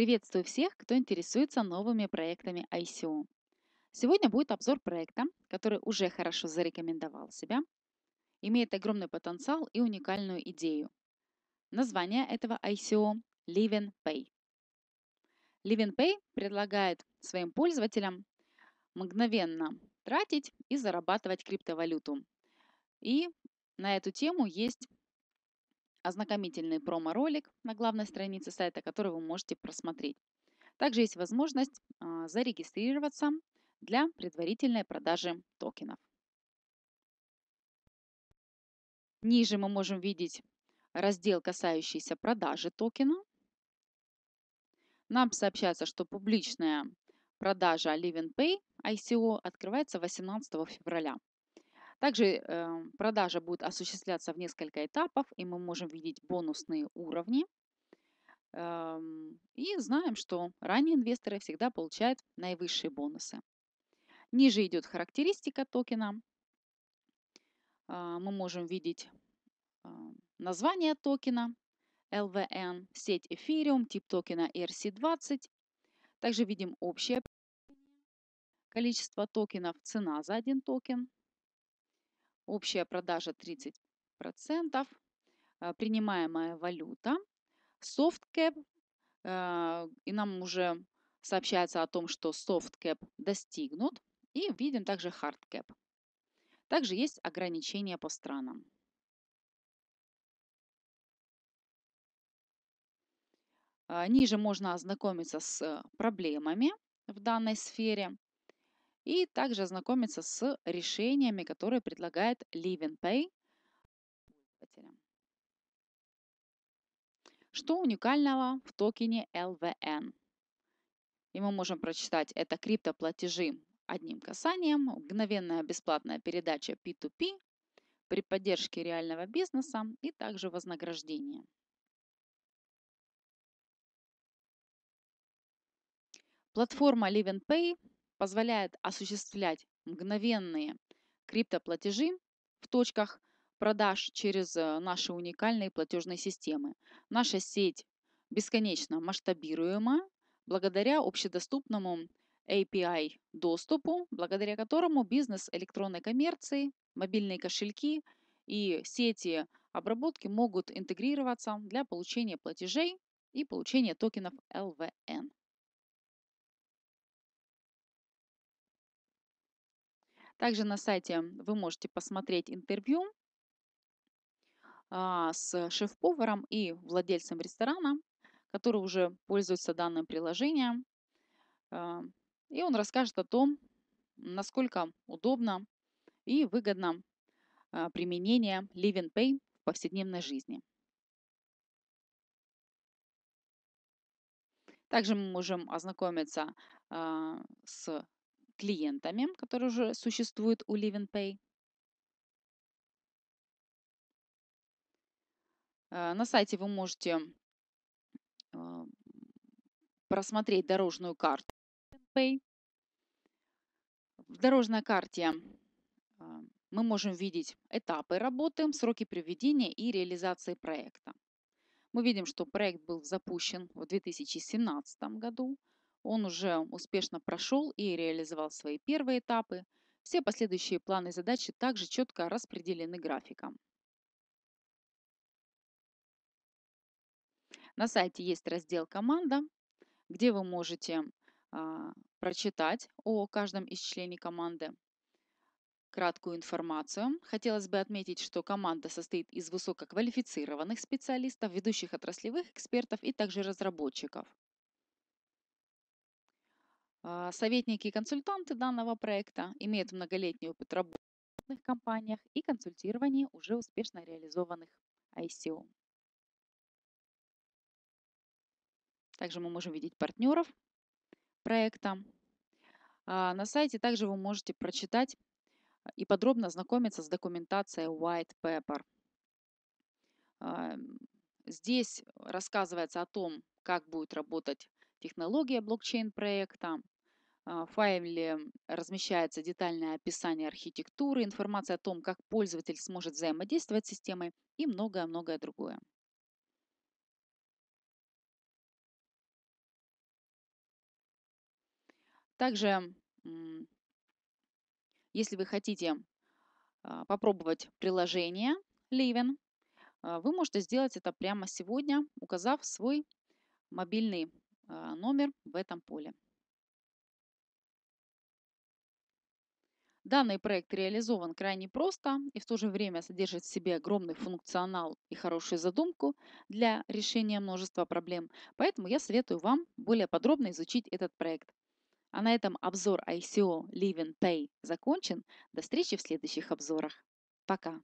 Приветствую всех, кто интересуется новыми проектами ICO. Сегодня будет обзор проекта, который уже хорошо зарекомендовал себя, имеет огромный потенциал и уникальную идею. Название этого ICO – Living Pay. Living Pay предлагает своим пользователям мгновенно тратить и зарабатывать криптовалюту. И на эту тему есть ознакомительный промо-ролик на главной странице сайта, который вы можете просмотреть. Также есть возможность а, зарегистрироваться для предварительной продажи токенов. Ниже мы можем видеть раздел, касающийся продажи токена. Нам сообщается, что публичная продажа Live Pay ICO открывается 18 февраля. Также э, продажа будет осуществляться в несколько этапов, и мы можем видеть бонусные уровни. Эм, и знаем, что ранние инвесторы всегда получают наивысшие бонусы. Ниже идет характеристика токена. А, мы можем видеть э, название токена LVN, сеть Ethereum, тип токена ERC20. Также видим общее количество токенов, цена за один токен – Общая продажа 30%. Э, принимаемая валюта. Softcap. Э, и нам уже сообщается о том, что softcap достигнут. И видим также hardcap. Также есть ограничения по странам. Э, ниже можно ознакомиться с проблемами в данной сфере и также ознакомиться с решениями, которые предлагает Live Pay Что уникального в токене LVN? И мы можем прочитать, это криптоплатежи одним касанием, мгновенная бесплатная передача P2P при поддержке реального бизнеса и также вознаграждение. Платформа Live Pay позволяет осуществлять мгновенные криптоплатежи в точках продаж через э, наши уникальные платежные системы. Наша сеть бесконечно масштабируема благодаря общедоступному API доступу, благодаря которому бизнес электронной коммерции, мобильные кошельки и сети обработки могут интегрироваться для получения платежей и получения токенов LVN. Также на сайте вы можете посмотреть интервью а, с шеф-поваром и владельцем ресторана, который уже пользуется данным приложением. А, и он расскажет о том, насколько удобно и выгодно а, применение Live and Pay в повседневной жизни. Также мы можем ознакомиться с клиентами, которые уже существуют у Live Pay. Э, на сайте вы можете а, просмотреть дорожную карту Pay. В дорожной карте а, мы можем видеть этапы работы, сроки приведения и реализации проекта. Мы видим, что проект был запущен в 2017 году, он уже успешно прошел и реализовал свои первые этапы. Все последующие планы и задачи также четко распределены графиком. На сайте есть раздел «Команда», где вы можете а, прочитать о каждом из членов команды краткую информацию. Хотелось бы отметить, что команда состоит из высококвалифицированных специалистов, ведущих отраслевых экспертов и также разработчиков. А, советники и консультанты данного проекта имеют многолетний опыт работы в крупных компаниях и консультирование уже успешно реализованных ICO. Также мы можем видеть партнеров проекта. А, на сайте также вы можете прочитать а, и подробно ознакомиться с документацией White Paper. Здесь рассказывается о том, как будет работать технология блокчейн-проекта. А, в файле размещается детальное описание архитектуры, информация о том, как пользователь сможет взаимодействовать с системой и многое-многое другое. Также, если вы хотите а, попробовать приложение Liven, а, вы можете сделать это прямо сегодня, указав свой мобильный а, номер в этом поле. Данный проект реализован крайне просто и в то же время содержит в себе огромный функционал и хорошую задумку для решения множества проблем, поэтому я советую вам более подробно изучить этот проект. А на этом обзор ICO Living Pay закончен. До встречи в следующих обзорах. Пока!